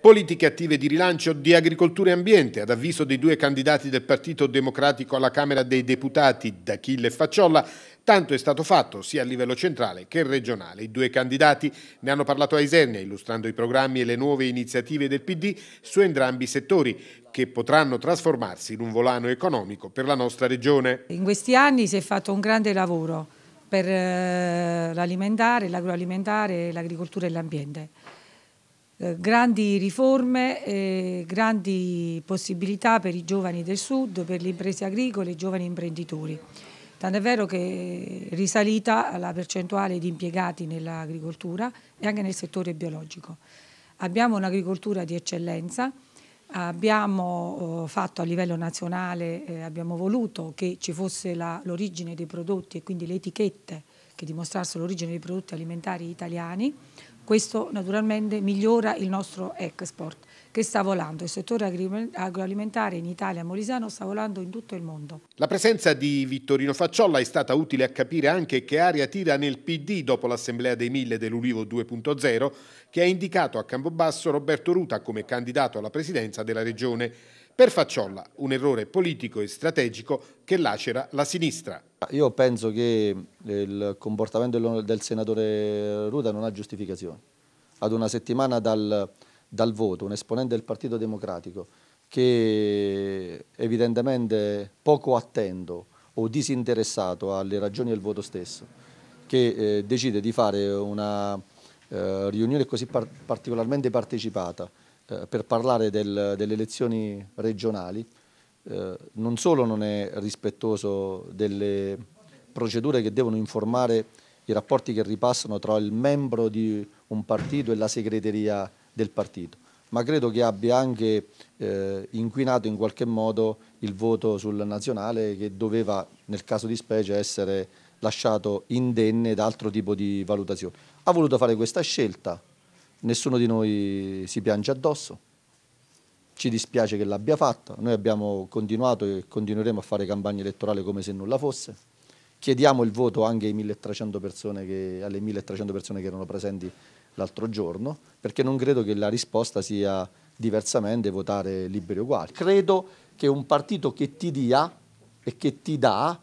Politiche attive di rilancio di agricoltura e ambiente, ad avviso dei due candidati del Partito Democratico alla Camera dei Deputati, D'Achille e Facciolla, tanto è stato fatto sia a livello centrale che regionale. I due candidati ne hanno parlato a Isernia, illustrando i programmi e le nuove iniziative del PD su entrambi i settori, che potranno trasformarsi in un volano economico per la nostra regione. In questi anni si è fatto un grande lavoro per eh, l'alimentare, l'agroalimentare, l'agricoltura e l'ambiente eh, grandi riforme, eh, grandi possibilità per i giovani del sud, per le imprese agricole, i giovani imprenditori. Tanto è vero che è risalita la percentuale di impiegati nell'agricoltura e anche nel settore biologico. Abbiamo un'agricoltura di eccellenza, abbiamo eh, fatto a livello nazionale, eh, abbiamo voluto che ci fosse l'origine dei prodotti e quindi le etichette che dimostrassero l'origine dei prodotti alimentari italiani, questo naturalmente migliora il nostro export che sta volando. Il settore agroalimentare in Italia, e Molisano, sta volando in tutto il mondo. La presenza di Vittorino Facciolla è stata utile a capire anche che aria tira nel PD dopo l'Assemblea dei Mille dell'Ulivo 2.0 che ha indicato a Campobasso Roberto Ruta come candidato alla presidenza della regione. Per Facciolla un errore politico e strategico che lacera la sinistra. Ah, io penso che eh, il comportamento del senatore Ruta non ha giustificazione. Ad una settimana dal, dal voto, un esponente del Partito Democratico che evidentemente poco attento o disinteressato alle ragioni del voto stesso, che eh, decide di fare una eh, riunione così par particolarmente partecipata eh, per parlare del, delle elezioni regionali, eh, non solo non è rispettoso delle procedure che devono informare i rapporti che ripassano tra il membro di un partito e la segreteria del partito, ma credo che abbia anche eh, inquinato in qualche modo il voto sul nazionale che doveva nel caso di specie essere lasciato indenne da altro tipo di valutazione. Ha voluto fare questa scelta, nessuno di noi si piange addosso ci dispiace che l'abbia fatta, noi abbiamo continuato e continueremo a fare campagna elettorale come se nulla fosse, chiediamo il voto anche 1300 che, alle 1300 persone che erano presenti l'altro giorno, perché non credo che la risposta sia diversamente votare liberi uguali. Credo che un partito che ti dia e che ti dà,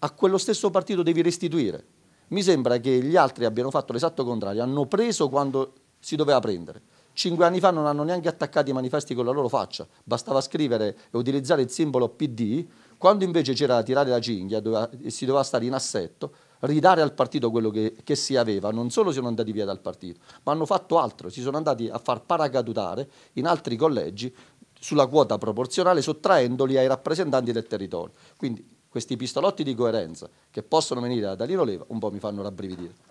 a quello stesso partito devi restituire. Mi sembra che gli altri abbiano fatto l'esatto contrario, hanno preso quando si doveva prendere cinque anni fa non hanno neanche attaccato i manifesti con la loro faccia, bastava scrivere e utilizzare il simbolo PD, quando invece c'era da tirare la cinghia e si doveva stare in assetto, ridare al partito quello che, che, si aveva, non solo sono andati via dal partito, ma hanno fatto altro, si sono andati a far paracadutare in altri collegi sulla quota proporzionale sottraendoli ai rappresentanti del territorio. Quindi questi pistolotti di coerenza che possono venire da Danilo Leva un po' mi fanno rabbrividire.